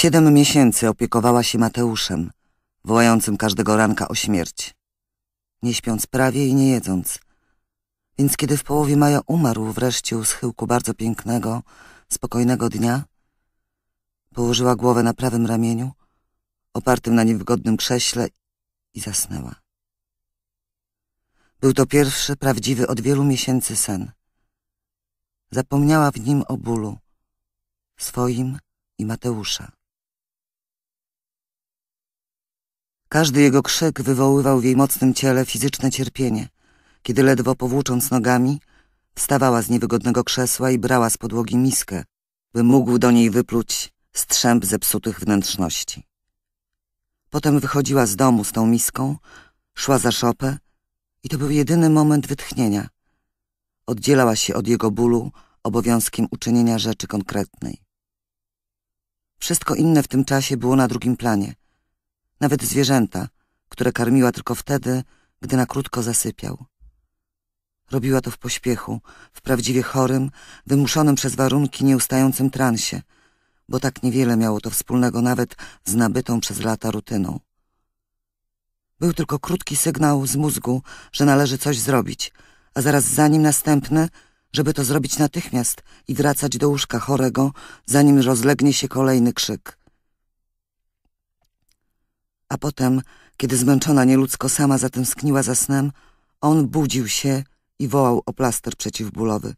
Siedem miesięcy opiekowała się Mateuszem, wołającym każdego ranka o śmierć. Nie śpiąc prawie i nie jedząc. Więc kiedy w połowie maja umarł wreszcie u schyłku bardzo pięknego, spokojnego dnia, położyła głowę na prawym ramieniu, opartym na niewygodnym krześle i zasnęła. Był to pierwszy prawdziwy od wielu miesięcy sen. Zapomniała w nim o bólu, swoim i Mateusza. Każdy jego krzyk wywoływał w jej mocnym ciele fizyczne cierpienie. Kiedy ledwo powłócząc nogami, wstawała z niewygodnego krzesła i brała z podłogi miskę, by mógł do niej wypluć strzęp zepsutych wnętrzności. Potem wychodziła z domu z tą miską, szła za szopę i to był jedyny moment wytchnienia. Oddzielała się od jego bólu obowiązkiem uczynienia rzeczy konkretnej. Wszystko inne w tym czasie było na drugim planie – nawet zwierzęta, które karmiła tylko wtedy, gdy na krótko zasypiał. Robiła to w pośpiechu, w prawdziwie chorym, wymuszonym przez warunki nieustającym transie, bo tak niewiele miało to wspólnego nawet z nabytą przez lata rutyną. Był tylko krótki sygnał z mózgu, że należy coś zrobić, a zaraz za nim następny, żeby to zrobić natychmiast i wracać do łóżka chorego, zanim rozlegnie się kolejny krzyk. A potem, kiedy zmęczona nieludzko sama zatęskniła za snem, on budził się i wołał o plaster przeciwbólowy.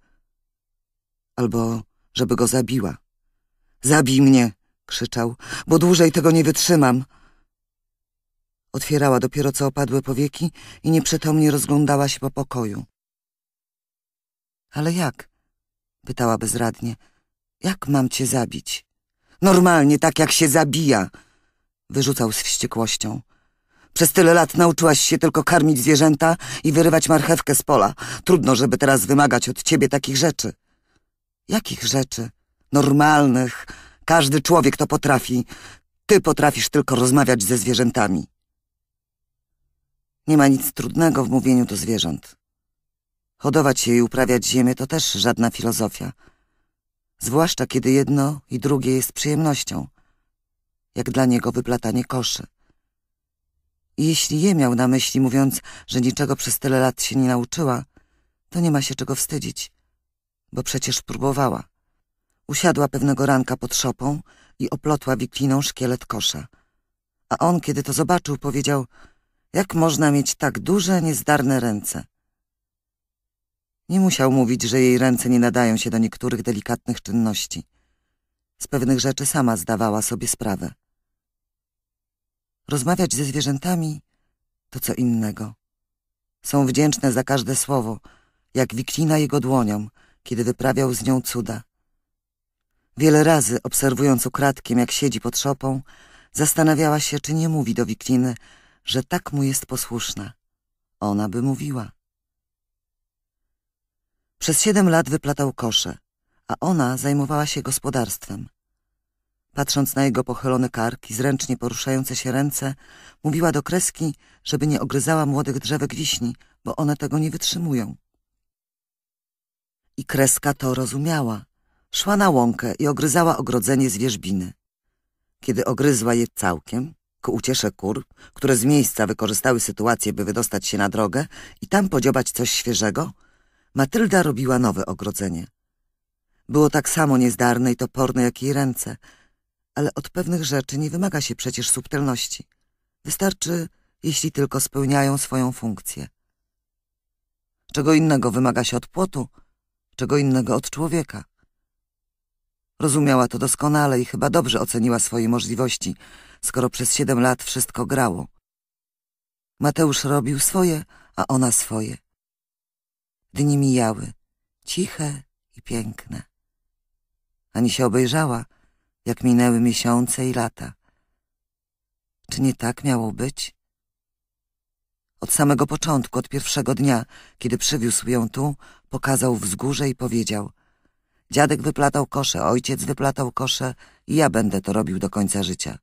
Albo żeby go zabiła. Zabij mnie, krzyczał, bo dłużej tego nie wytrzymam. Otwierała dopiero co opadłe powieki i nieprzytomnie rozglądała się po pokoju. Ale jak? pytała bezradnie. Jak mam cię zabić? Normalnie, tak jak się zabija, wyrzucał z wściekłością. Przez tyle lat nauczyłaś się tylko karmić zwierzęta i wyrywać marchewkę z pola. Trudno, żeby teraz wymagać od ciebie takich rzeczy. Jakich rzeczy? Normalnych. Każdy człowiek to potrafi. Ty potrafisz tylko rozmawiać ze zwierzętami. Nie ma nic trudnego w mówieniu do zwierząt. Hodować je i uprawiać ziemię to też żadna filozofia. Zwłaszcza kiedy jedno i drugie jest przyjemnością – jak dla niego wyplatanie koszy. I jeśli je miał na myśli, mówiąc, że niczego przez tyle lat się nie nauczyła, to nie ma się czego wstydzić, bo przecież próbowała. Usiadła pewnego ranka pod szopą i oplotła wikliną szkielet kosza. A on, kiedy to zobaczył, powiedział, jak można mieć tak duże, niezdarne ręce. Nie musiał mówić, że jej ręce nie nadają się do niektórych delikatnych czynności. Z pewnych rzeczy sama zdawała sobie sprawę. Rozmawiać ze zwierzętami to co innego. Są wdzięczne za każde słowo, jak wiklina jego dłonią, kiedy wyprawiał z nią cuda. Wiele razy, obserwując ukradkiem, jak siedzi pod szopą, zastanawiała się, czy nie mówi do wikliny, że tak mu jest posłuszna. Ona by mówiła. Przez siedem lat wyplatał kosze, a ona zajmowała się gospodarstwem. Patrząc na jego pochylone karki, zręcznie poruszające się ręce, mówiła do kreski, żeby nie ogryzała młodych drzewek wiśni, bo one tego nie wytrzymują. I kreska to rozumiała. Szła na łąkę i ogryzała ogrodzenie z wierzbiny. Kiedy ogryzła je całkiem, ku uciesze kur, które z miejsca wykorzystały sytuację, by wydostać się na drogę i tam podziobać coś świeżego, Matylda robiła nowe ogrodzenie. Było tak samo niezdarne i toporne jak jej ręce – ale od pewnych rzeczy nie wymaga się przecież subtelności. Wystarczy, jeśli tylko spełniają swoją funkcję. Czego innego wymaga się od płotu, czego innego od człowieka. Rozumiała to doskonale i chyba dobrze oceniła swoje możliwości, skoro przez siedem lat wszystko grało. Mateusz robił swoje, a ona swoje. Dni mijały, ciche i piękne. Ani się obejrzała, jak minęły miesiące i lata. Czy nie tak miało być? Od samego początku, od pierwszego dnia, kiedy przywiózł ją tu, pokazał wzgórze i powiedział Dziadek wyplatał kosze, ojciec wyplatał kosze i ja będę to robił do końca życia,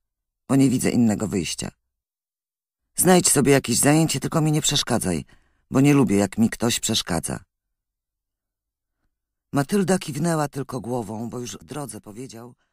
bo nie widzę innego wyjścia. Znajdź sobie jakieś zajęcie, tylko mi nie przeszkadzaj, bo nie lubię, jak mi ktoś przeszkadza. Matylda kiwnęła tylko głową, bo już w drodze powiedział,